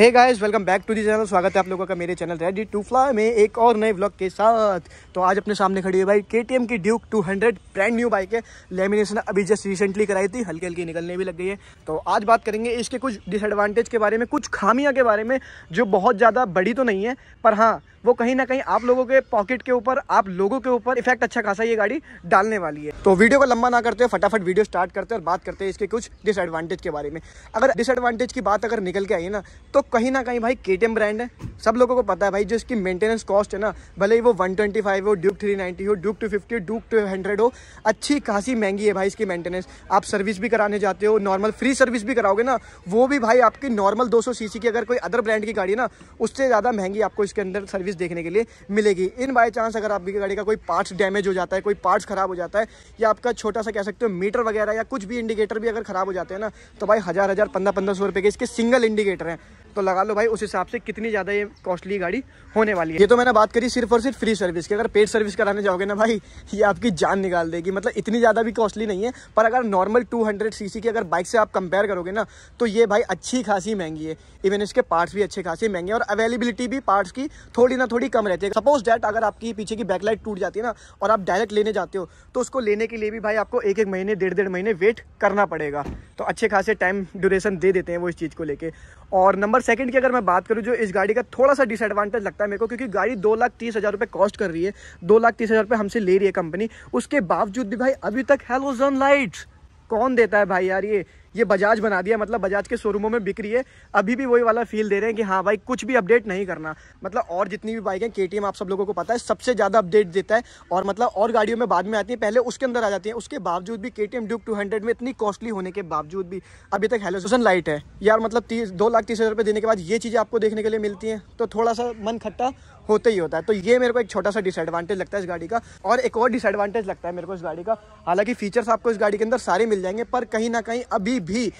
hey guys welcome back to the channel स्वागत है आप लोगों का मेरे चैनल रेडी टू फ्लाई में एक और नए व्लॉग के साथ तो आज अपने सामने खड़ी है भाई के की ड्यूक 200 ब्रांड न्यू बाइक है लेमिनेशन अभी जस्ट रिसेंटली कराई थी हल्की हल्की निकलने भी लग गई है तो आज बात करेंगे इसके कुछ डिसएडवांटेज के बारे में कुछ खामियाँ के बारे में जो बहुत ज़्यादा बड़ी तो नहीं है पर हाँ वो कहीं ना कहीं आप लोगों के पॉकेट के ऊपर आप लोगों के ऊपर इफेक्ट अच्छा खासा ये गाड़ी डालने वाली है तो वीडियो को लंबा ना करते फटाफट वीडियो स्टार्ट करते हैं और बात करते हैं इसके कुछ डिसएडवांटेज के बारे में अगर डिसएडवांटेज की बात अगर निकल के आई ना तो कहीं ना कहीं भाई के ब्रांड है सब लोगों को पता है भाई जो इसकी मेंटेनेंस कॉस्ट है ना भले ही वो 125 हो ड्यूक 390 हो ड्यूक 250 ड्यूक 200 हो अच्छी खासी महंगी है भाई इसकी मेंटेनेंस आप सर्विस भी कराने जाते हो नॉर्मल फ्री सर्विस भी कराओगे ना वो भी भाई आपकी नॉर्मल 200 सीसी की अगर कोई अदर ब्रांड की गाड़ी है ना उससे ज़्यादा महंगी आपको इसके अंदर सर्विस देखने के लिए मिलेगी इन बाई चांस अगर आपकी गाड़ी का कोई पार्ट्स डैमेज हो जाता है कोई पार्ट्स खराब हो जाता है या आपका छोटा सा कह सकते हो मीटर वगैरह या कुछ भी इंडिकेटर भी अगर खराब हो जाते हैं ना तो भाई हज़ार हज़ार पंद्रह पंद्रह सौ रुपये के इसके सिंगल इंडिकेटर हैं तो लगा लो भाई उस हिसाब से कितनी ज़्यादा ये कॉस्टली गाड़ी होने वाली है ये तो मैंने बात करी सिर्फ और सिर्फ फ्री सर्विस की अगर पेड सर्विस कराने जाओगे ना भाई ये आपकी जान निकाल देगी मतलब इतनी ज़्यादा भी कॉस्टली नहीं है पर अगर नॉर्मल 200 सीसी की अगर बाइक से आप कंपेयर करोगे ना तो ये भाई अच्छी खासी महंगी है इवन इसके पार्ट्स भी अच्छे खासी महंगे और अवेलेबिलिटी भी पार्ट्स की थोड़ी ना थोड़ी कम रहती है सपोज डैट अगर आपकी पीछे की बैकलाइट टूट जाती है ना और आप डायरेक्ट लेने जाते हो तो उसको लेने के लिए भी भाई आपको एक एक महीने डेढ़ डेढ़ महीने वेट करना पड़ेगा तो अच्छे खासे टाइम ड्यूरेशन दे देते हैं वो इस चीज़ को लेकर और नंबर सेकंड की अगर मैं बात करूँ जो इस गाड़ी का थोड़ा सा डिसएडवांटेज लगता है मेरे को क्योंकि गाड़ी दो लाख तीस हज़ार रुपये कॉस्ट कर रही है दो लाख तीस हज़ार रुपये हमसे ले रही है कंपनी उसके बावजूद भी भाई अभी तक हेलोजन लाइट्स कौन देता है भाई यार ये ये बजाज बना दिया मतलब बजाज के शोरूमों में बिक रही है अभी भी वही वाला फील दे रहे हैं कि हाँ भाई कुछ भी अपडेट नहीं करना मतलब और जितनी भी बाइक है के आप सब लोगों को पता है सबसे ज़्यादा अपडेट देता है और मतलब और गाड़ियों में बाद में आती है पहले उसके अंदर आ जाती है उसके बावजूद भी के टी ड्यूक टू में इतनी कॉस्टली होने के बावजूद भी अभी तक हेलोसन लाइट है यार मतलब दो लाख तीस हज़ार देने के बाद ये चीज़ें आपको देखने के लिए मिलती है तो थोड़ा सा मन खट्टा होता ही होता है तो ये मेरे को एक छोटा सा डिसएडवांटेज लगता है इस गाड़ी का और एक और डिसएडवांटेज लगता है मेरे को इस गाड़ी का हालांकि फीचर्स आपको इस गाड़ी के अंदर सारे मिल जाएंगे पर कहीं ना कहीं अभी भी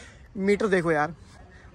मीटर देखो यार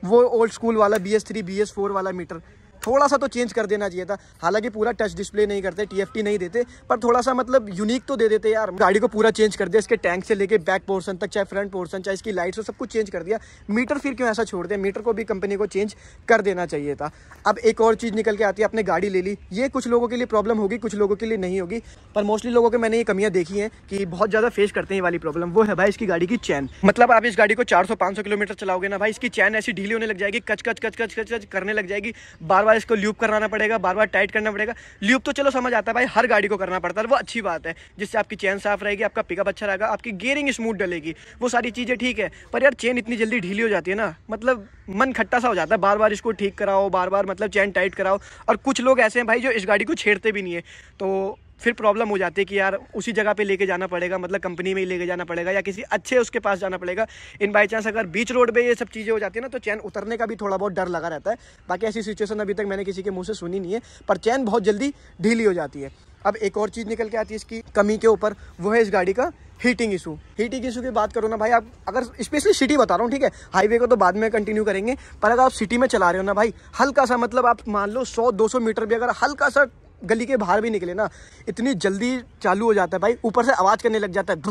वो ओल्ड स्कूल वाला B S three B S four वाला मीटर थोड़ा सा तो चेंज कर देना चाहिए था हालांकि पूरा टच डिस्प्ले नहीं करते टीएफटी नहीं देते पर थोड़ा सा मतलब यूनिक तो दे देते यार गाड़ी को पूरा चेंज कर दिया इसके टैंक से लेके बैक पोर्सन तक चाहे फ्रंट पोर्सन चाहे इसकी लाइट्स हो सब कुछ चेंज कर दिया मीटर फिर क्यों ऐसा छोड़ दिया मीटर को भी कंपनी को चेंज कर देना चाहिए था अब एक और चीज़ निकल के आती है आपने गाड़ी ले ली ये कुछ लोगों के लिए प्रॉब्लम होगी कुछ लोगों के लिए नहीं होगी पर मोस्टली लोगों के मैंने ये कमियाँ देखी हैं कि बहुत ज़्यादा फेस करते हैं वाली प्रॉब्लम वो है भाई इसकी गाड़ी की चैन मतलब आप इस गाड़ी को चार सौ किलोमीटर चलाओगे ना भाई इसकी चैन ऐसी ढीली होने लग जाएगी कच कच कच कच कच कच करने लग जाएगी बार बार बार इसको ल्यूब करवाना पड़ेगा बार बार टाइट करना पड़ेगा ल्यूब तो चलो समझ आता है भाई हर गाड़ी को करना पड़ता है वो अच्छी बात है जिससे आपकी चेन साफ रहेगी आपका पिकअप अच्छा रहेगा आपकी गेयरिंग स्मूथ डलेगी वो सारी चीज़ें ठीक है पर यार चेन इतनी जल्दी ढीली हो जाती है ना मतलब मन खट्टा सा हो जाता है बार बार इसको ठीक कराओ बार बार मतलब चैन टाइट कराओ और कुछ लोग ऐसे हैं भाई जो इस गाड़ी को छेड़ते भी नहीं है तो फिर प्रॉब्लम हो जाती है कि यार उसी जगह पे लेके जाना पड़ेगा मतलब कंपनी में ही लेके जाना पड़ेगा या किसी अच्छे उसके पास जाना पड़ेगा इन बाई चांस अगर बीच रोड पे ये सब चीज़ें हो जाती है ना तो चैन उतरने का भी थोड़ा बहुत डर लगा रहता है बाकी ऐसी सिचुएशन अभी तक मैंने किसी के मुँह से सुनी नहीं है पर चैन बहुत जल्दी ढीली हो जाती है अब एक और चीज़ निकल के आती है इसकी कमी के ऊपर वो है इस गाड़ी का हीटिंग इशू हीटिंग इशू की बात करो ना भाई आप अगर स्पेशली सिटी बता रहा हूँ ठीक है हाईवे को तो बाद में कंटिन्यू करेंगे पर अगर आप सिटी में चला रहे हो ना भाई हल्का सा मतलब आप मान लो 100-200 मीटर भी अगर हल्का सा गली के बाहर भी निकले ना इतनी जल्दी चालू हो जाता है भाई ऊपर से आवाज़ करने लग जाता है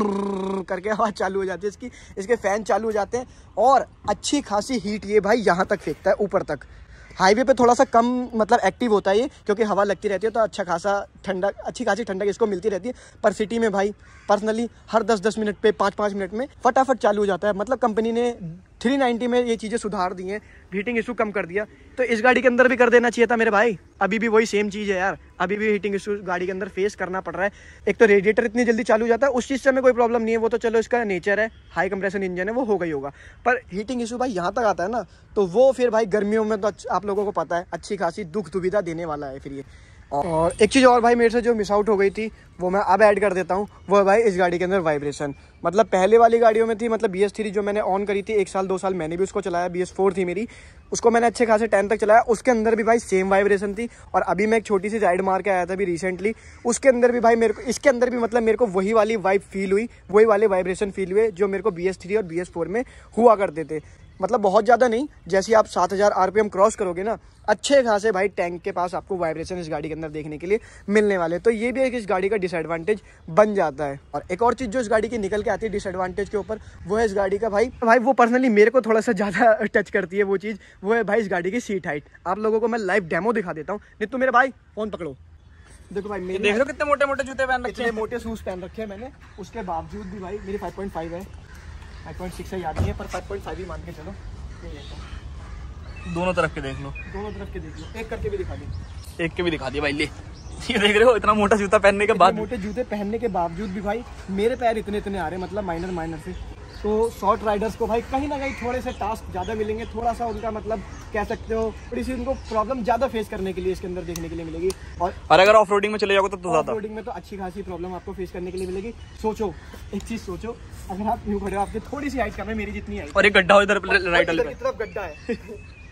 करके आवाज़ चालू हो जाती है इसकी इसके फ़ैन चालू हो जाते हैं और अच्छी खासी हीट ये भाई यहाँ तक फेंकता है ऊपर तक हाईवे पे थोड़ा सा कम मतलब एक्टिव होता है ये क्योंकि हवा लगती रहती है तो अच्छा खासा ठंडक अच्छी खासी ठंडक इसको मिलती रहती है पर सिटी में भाई पर्सनली हर दस दस मिनट पे पाँच पाँच मिनट में फटाफट चालू हो जाता है मतलब कंपनी ने थ्री नाइन्टी में ये चीज़ें सुधार दी हैं हीटिंग इशू कम कर दिया तो इस गाड़ी के अंदर भी कर देना चाहिए था मेरे भाई अभी भी वही सेम चीज़ है यार अभी भी हीटिंग इशू गाड़ी के अंदर फेस करना पड़ रहा है एक तो रेडिएटर इतनी जल्दी चालू जाता है उस चीज़ से हमें कोई प्रॉब्लम नहीं है वो तो चलो इसका नेचर है हाई कंप्रेशन इंजन है वो हो गई होगा पर हीटिंग इशू भाई यहाँ तक आता है ना तो वो फिर भाई गर्मियों में तो आप लोगों को पता है अच्छी खासी दुख दुविधा देने वाला है फिर ये और एक चीज़ और भाई मेरे से जो मिस आउट हो गई थी वो मैं अब ऐड कर देता हूँ वो भाई इस गाड़ी के अंदर वाइब्रेशन मतलब पहले वाली गाड़ियों में थी मतलब बी एस थ्री जो मैंने ऑन करी थी एक साल दो साल मैंने भी उसको चलाया बी एस फोर थी मेरी उसको मैंने अच्छे खासे टेन तक चलाया उसके अंदर भी भाई सेम वाइब्रेशन थी और अभी मैं एक छोटी सी राइड मार के आया था अभी रिसेंटली उसके अंदर भी भाई मेरे को इसके अंदर भी मतलब मेरे को वही वाली वाइब फील हुई वही वाले वाइब्रेशन फील हुए जो मेरे को बी एस थ्री और बी एस फोर में हुआ करते थे मतलब बहुत ज़्यादा नहीं जैसे आप 7000 आरपीएम क्रॉस करोगे ना अच्छे खासे भाई टैंक के पास आपको वाइब्रेशन इस गाड़ी के अंदर देखने के लिए मिलने वाले तो ये भी एक इस गाड़ी का डिसएडवांटेज बन जाता है और एक और चीज़ जो इस गाड़ी की निकल के आती है डिसएडवांटेज के ऊपर वो है इस गाड़ी का भाई भाई वो पर्सनली मेरे को थोड़ा सा ज़्यादा टच करती है वो चीज़ वो है भाई इस गाड़ी की सीट हाइट आप लोगों को मैं लाइव डेमो दिखा देता हूँ नहीं तो मेरे भाई फ़ोन पकड़ो देखो भाई मेरे देख लो कितने मोटे मोटे जूते पहन रखे हैं मोटे शूज़ पहन रखे हैं मैंने उसके बावजूद भी भाई मेरी फाइव है फाइव पॉइंट सिक्स याद नहीं है पर फाइव पॉइंट फाइव ही मान के चलो दोनों तरफ के देख लो दोनों तरफ के देख लो एक करके भी दिखा दी एक के भी दिखा दी भाई ले ये देख रहे हो इतना मोटा जूता पहनने के बाद मोटे जूते पहनने के बावजूद भी भाई मेरे पैर इतने इतने आ रहे मतलब माइनर माइनर से तो शॉर्ट राइडर्स को भाई कहीं ना कहीं थोड़े से टास्क ज़्यादा मिलेंगे थोड़ा सा उनका मतलब कह सकते हो थोड़ी सी उनको प्रॉब्लम ज़्यादा फेस करने के लिए इसके अंदर देखने के लिए मिलेगी और और अगर ऑफ में चले जाओगे तो, तो ऑफ में तो अच्छी खासी प्रॉब्लम आपको फेस करने के लिए मिलेगी सोचो एक चीज़ सोचो अगर आप न्यू खड़े हो आपकी थोड़ी सी हाइट कम है मेरी जितनी है और एक गड्ढा इधर राइडर इतना गड्ढा है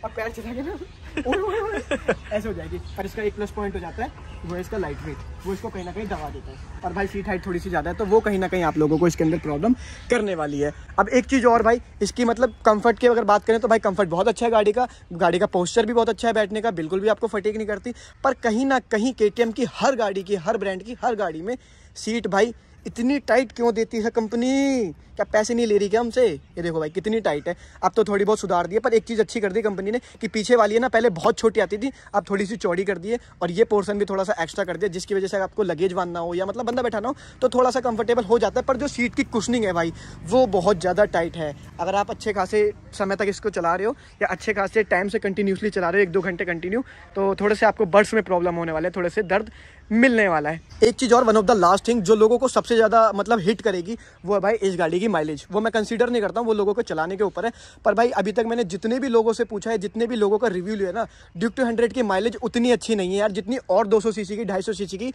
अब पैर चला गया ऐसे हो जाएगी पर इसका एक प्लस पॉइंट हो जाता है वो इसका लाइट वेट वो इसको कहीं ना कहीं दबा देता है और भाई सीट हाइट थोड़ी सी ज़्यादा है तो वो कहीं ना कहीं आप लोगों को इसके अंदर प्रॉब्लम करने वाली है अब एक चीज़ और भाई इसकी मतलब कंफर्ट की अगर बात करें तो भाई कंफर्ट बहुत अच्छा है गाड़ी का गाड़ी का पोस्चर भी बहुत अच्छा है बैठने का बिल्कुल भी आपको फटीक नहीं करती पर कहीं ना कहीं के की हर गाड़ी की हर ब्रांड की हर गाड़ी में सीट भाई इतनी टाइट क्यों देती है कंपनी क्या पैसे नहीं ले रही क्या हमसे ये देखो भाई कितनी टाइट है अब तो थोड़ी बहुत सुधार दी पर एक चीज़ अच्छी कर दी कंपनी ने कि पीछे वाली है ना पहले बहुत छोटी आती थी अब थोड़ी सी चौड़ी कर दी है और ये पोर्सन भी थोड़ा सा एक्स्ट्रा कर दिया जिसकी वजह से आपको लगेज बांधना हो या मतलब बंदा बैठाना हो तो थोड़ा सा कंफर्टेबल हो जाता है पर जो सीट की कुशनिंग है भाई वो बहुत ज़्यादा टाइट है अगर आप अच्छे खासे समय तक इसको चला रहे हो या अच्छे खासे टाइम से कंटिन्यूसली चला रहे हो एक दो घंटे कंटिन्यू तो थोड़े से आपको बर्ड्स में प्रॉब्लम होने वाले थोड़े से दर्द मिलने वाला है एक चीज़ और one of the last thing जो लोगों को सबसे ज़्यादा मतलब हिट करेगी वो है भाई इस गाड़ी की माइलेज वो मैं कंसीडर नहीं करता हूँ वो लोगों को चलाने के ऊपर है पर भाई अभी तक मैंने जितने भी लोगों से पूछा है जितने भी लोगों का रिव्यू लिया ना ड्यूक टू हंड्रेड की माइलेज उतनी अच्छी नहीं है यार जितनी और दो सौ की ढाई सौ की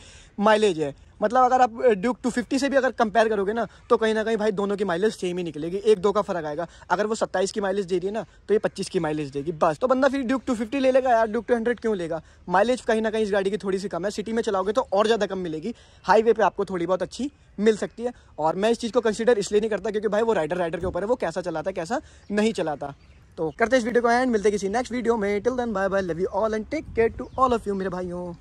माइलेज है मतलब अगर आप ड्यूक टू फिफ्टी से भी अगर कंपेयर करोगे ना तो कहीं ना कहीं भाई दोनों की माइलेज सेम ही निकलेगी एक दो का फर्क आएगा अगर वो 27 की माइलेज दे रही है ना तो ये पच्चीस की माइलेज देगी बस तो बंदा फिर ड्यूक टू फिफ्टी ले लेगा यार ड्यूक टू हंड्रेड क्यों लेगा माइलेज कहीं ना कहीं इस गाड़ी की थोड़ी सी कम है सिटी में चलाओगे तो और ज़्यादा कम मिलेगी हाईवे पर आपको थोड़ी बहुत अच्छी मिल सकती है और मैं इस चीज़ को कंसिडर इसलिए नहीं करता क्योंकि भाई वो राइडर राइडर के ऊपर है वो कैसा चलाता है कैसा नहीं चलाता तो करते इस वीडियो को एंड मिलते किसी नेक्स्ट वीडियो में till then bye bye love you all and take care to all of you मेरे भाइयों